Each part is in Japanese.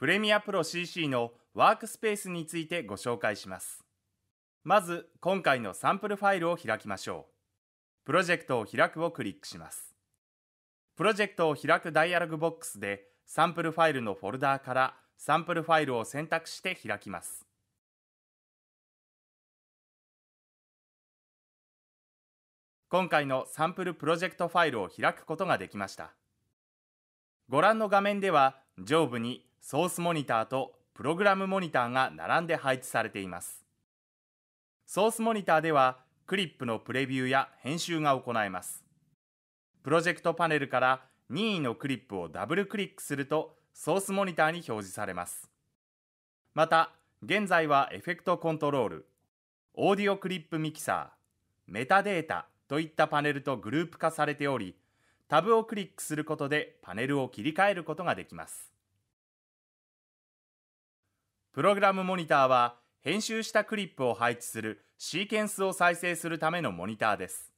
プレミアプロ CC のワークスペースについてご紹介します。まず、今回のサンプルファイルを開きましょう。プロジェクトを開くをクリックします。プロジェクトを開くダイアログボックスで、サンプルファイルのフォルダーからサンプルファイルを選択して開きます。今回のサンプルプロジェクトファイルを開くことができました。ご覧の画面では上部にソースモニターとプログラムモニターが並んで配置されています。ソースモニターではクリップのプレビューや編集が行えます。プロジェクトパネルから任意のクリップをダブルクリックするとソースモニターに表示されます。また、現在はエフェクトコントロール、オーディオクリップミキサー、メタデータといったパネルとグループ化されており、タブをクリックすることでパネルを切り替えることができます。プログラムモニターは編集したクリップを配置するシーケンスを再生するためのモニターです。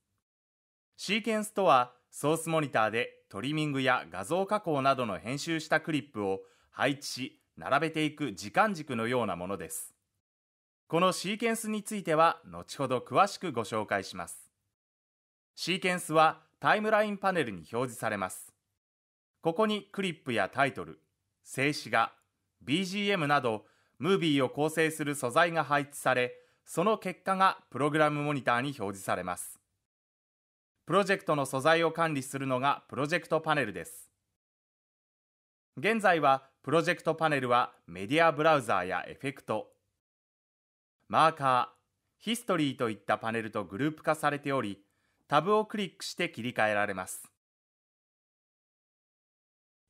シーケンスとはソースモニターでトリミングや画像加工などの編集したクリップを配置し並べていく時間軸のようなものです。このシーケンスについては後ほど詳しくご紹介します。シーケンスはタイムラインパネルに表示されます。ここにクリップやタイトル、静止画、BGM などムービーを構成する素材が配置され、その結果がプログラムモニターに表示されます。プロジェクトの素材を管理するのがプロジェクトパネルです。現在はプロジェクトパネルはメディアブラウザーやエフェクト、マーカー、ヒストリーといったパネルとグループ化されており、タブをクリックして切り替えられます。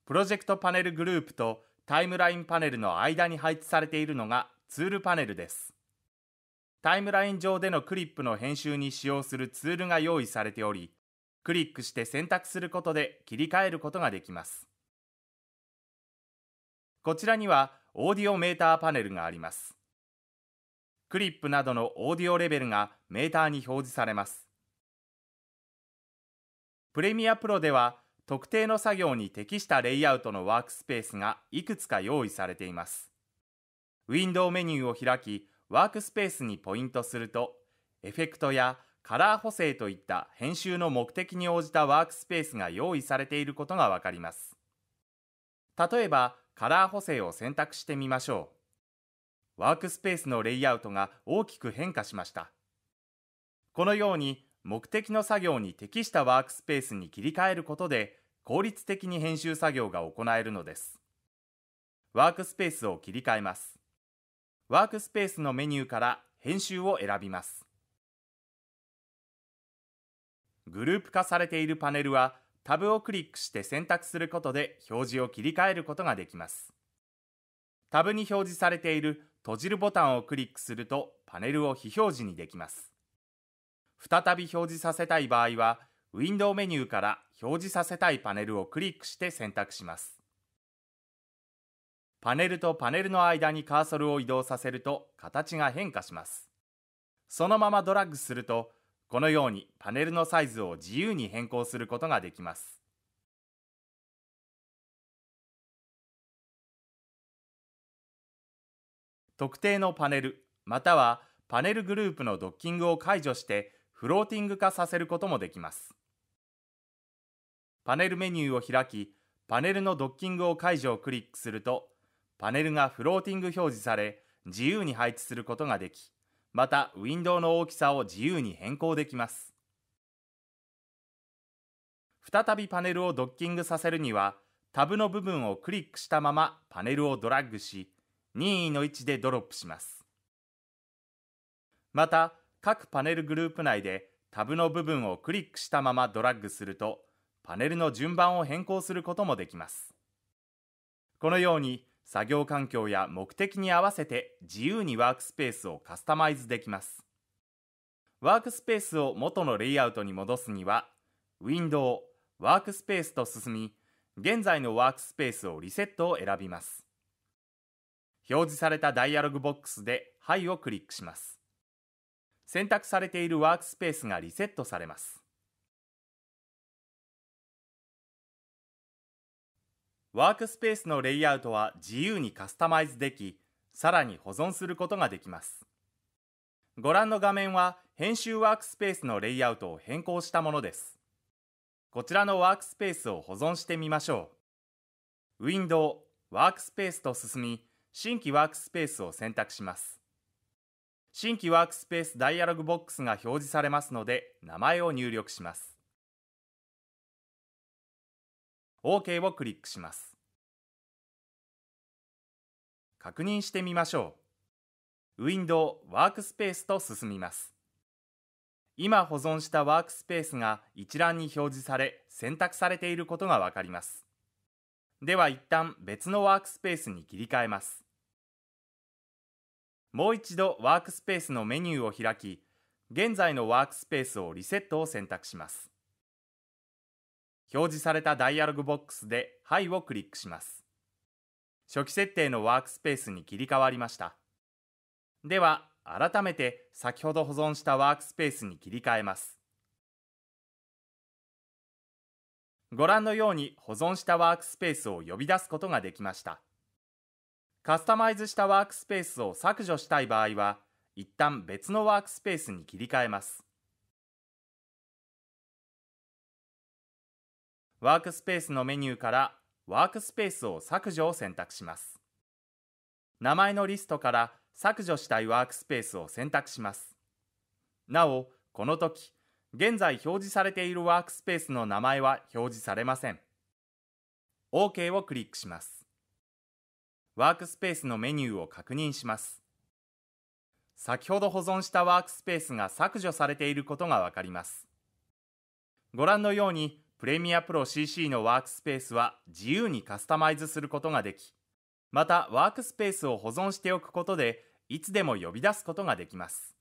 プロジェクトパネルグループとタイムラインパネルの間に配置されているのがツールパネルです。タイムライン上でのクリップの編集に使用するツールが用意されており、クリックして選択することで切り替えることができます。こちらにはオーディオメーターパネルがあります。クリップなどのオーディオレベルがメーターに表示されます。プレミアプロでは特定の作業に適したレイアウトのワークスペースがいくつか用意されています。ウィンドウメニューを開き、ワークスペースにポイントすると、エフェクトやカラー補正といった編集の目的に応じたワークスペースが用意されていることがわかります。例えば、カラー補正を選択してみましょう。ワークスペースのレイアウトが大きく変化しました。このように、目的の作業に適したワークスペースに切り替えることで、効率的に編集作業が行えるのです。ワークスペースを切り替えます。ワークスペースのメニューから編集を選びます。グループ化されているパネルはタブをクリックして選択することで表示を切り替えることができます。タブに表示されている閉じるボタンをクリックするとパネルを非表示にできます。再び表示させたい場合はウィンドウメニューから表示させたいパネルをクリックして選択します。パネルとパネルの間にカーソルを移動させると形が変化します。そのままドラッグすると、このようにパネルのサイズを自由に変更することができます。特定のパネル、またはパネルグループのドッキングを解除してフローティング化させることもできます。パネルメニューを開き、パネルのドッキングを解除をクリックすると、パネルがフローティング表示され、自由に配置することができ、またウィンドウの大きさを自由に変更できます。再びパネルをドッキングさせるには、タブの部分をクリックしたままパネルをドラッグし、任意の位置でドロップします。また、各パネルグループ内でタブの部分をクリックしたままドラッグすると、パネルの順番を変更することもできますこのように作業環境や目的に合わせて自由にワークスペースをカスタマイズできますワークスペースを元のレイアウトに戻すにはウィンドウワークスペースと進み現在のワークスペースをリセットを選びます表示されたダイアログボックスで「はい」をクリックします選択されているワークスペースがリセットされますワークスペースのレイアウトは自由にカスタマイズでき、さらに保存することができます。ご覧の画面は編集ワークスペースのレイアウトを変更したものです。こちらのワークスペースを保存してみましょう。ウィンドウ、ワークスペースと進み、新規ワークスペースを選択します。新規ワークスペースダイアログボックスが表示されますので、名前を入力します。OK をクリックします。確認してみましょう。ウィンドウワークスペースと進みます。今保存したワークスペースが一覧に表示され選択されていることがわかります。では一旦別のワークスペースに切り替えます。もう一度ワークスペースのメニューを開き、現在のワークスペースをリセットを選択します。表示されたダイアログボックスではい」をクリックします。初期設定のワークスペースに切り替わりました。では、改めて先ほど保存したワークスペースに切り替えます。ご覧のように保存したワークスペースを呼び出すことができました。カスタマイズしたワークスペースを削除したい場合は、一旦別のワークスペースに切り替えます。ワークスペースのメニューからワークスペースを削除を選択します。名前のリストから削除したいワークスペースを選択します。なお、この時、現在表示されているワークスペースの名前は表示されません。OK をクリックします。ワークスペースのメニューを確認します。先ほど保存したワークスペースが削除されていることがわかります。ご覧のように、プレミアプロ CC のワークスペースは自由にカスタマイズすることができ、またワークスペースを保存しておくことで、いつでも呼び出すことができます。